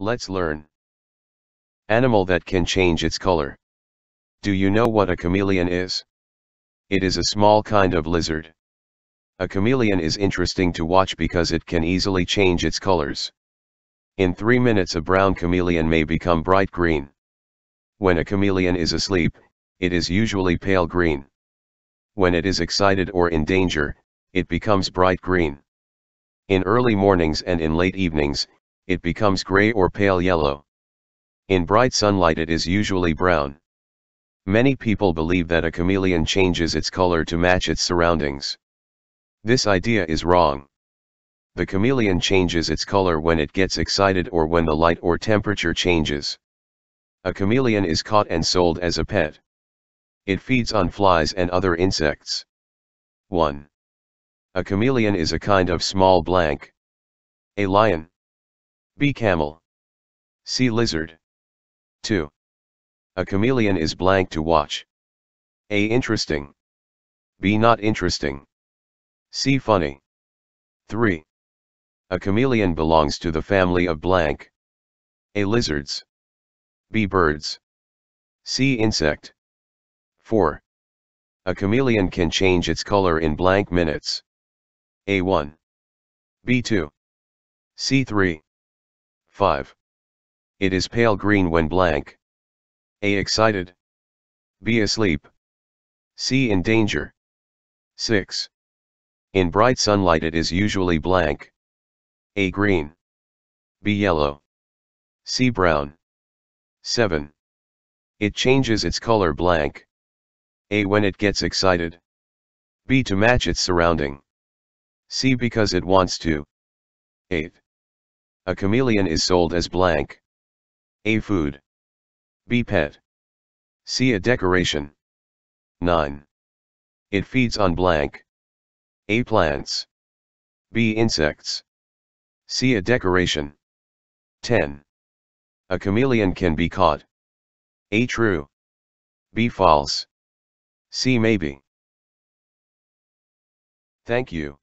Let's learn. Animal that can change its color. Do you know what a chameleon is? It is a small kind of lizard. A chameleon is interesting to watch because it can easily change its colors. In 3 minutes a brown chameleon may become bright green. When a chameleon is asleep, it is usually pale green. When it is excited or in danger, it becomes bright green. In early mornings and in late evenings, it becomes gray or pale yellow. In bright sunlight it is usually brown. Many people believe that a chameleon changes its color to match its surroundings. This idea is wrong. The chameleon changes its color when it gets excited or when the light or temperature changes. A chameleon is caught and sold as a pet. It feeds on flies and other insects. 1. A chameleon is a kind of small blank. A lion. B. Camel. C. Lizard. 2. A chameleon is blank to watch. A. Interesting. B. Not interesting. C. Funny. 3. A chameleon belongs to the family of blank. A. Lizards. B. Birds. C. Insect. 4. A chameleon can change its color in blank minutes. A1. B2. C3. 5. It is pale green when blank. A. Excited. B. Asleep. C. In danger. 6. In bright sunlight it is usually blank. A. Green. B. Yellow. C. Brown. 7. It changes its color blank. A. When it gets excited. B. To match its surrounding. C. Because it wants to. 8. A chameleon is sold as blank. A. Food. B. Pet. C. A decoration. 9. It feeds on blank. A. Plants. B. Insects. C. A decoration. 10. A chameleon can be caught. A. True. B. False. C. Maybe. Thank you.